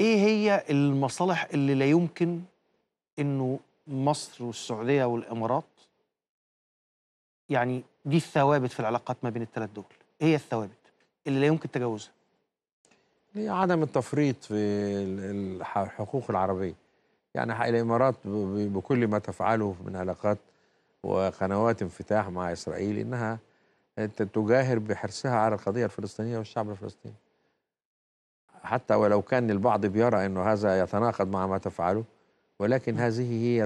ايه هي المصالح اللي لا يمكن انه مصر والسعوديه والامارات يعني دي الثوابت في العلاقات ما بين الثلاث دول ايه هي الثوابت اللي لا يمكن تجاوزها هي عدم التفريط في الحقوق العربية يعني الإمارات بكل ما تفعله من علاقات وقنوات انفتاح مع إسرائيل إنها تجاهر بحرصها على القضية الفلسطينية والشعب الفلسطيني حتى ولو كان البعض بيرى أنه هذا يتناقض مع ما تفعله ولكن هذه هي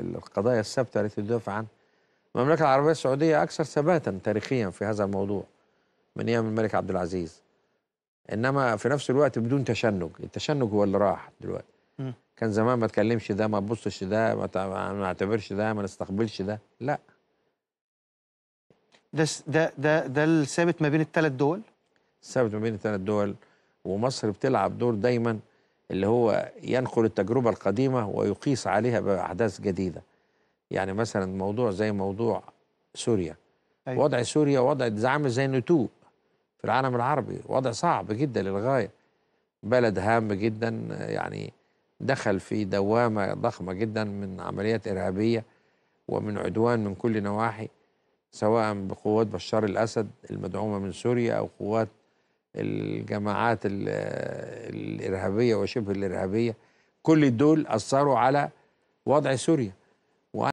القضايا الثابتة التي تدافع عنها المملكة العربية السعودية أكثر ثباتا تاريخيا في هذا الموضوع من أيام الملك عبد العزيز إنما في نفس الوقت بدون تشنج التشنج هو اللي راح دلوقتي كان زمان ما تكلمش ده ما تبصش ده ما نعتبرش ده ما نستقبلش ده لا ده ده ده, ده الثابت ما بين الثلاث دول ثابت ما بين الثلاث دول ومصر بتلعب دور دايما اللي هو ينقل التجربة القديمة ويقيس عليها بأحداث جديدة يعني مثلا موضوع زي موضوع سوريا أيوة. وضع سوريا وضع عامل زي النتوء في العالم العربي وضع صعب جدا للغاية بلد هام جدا يعني دخل في دوامة ضخمة جدا من عمليات إرهابية ومن عدوان من كل نواحي سواء بقوات بشار الأسد المدعومة من سوريا أو قوات الجماعات الإرهابية وشبه الإرهابية كل دول أثروا على وضع سوريا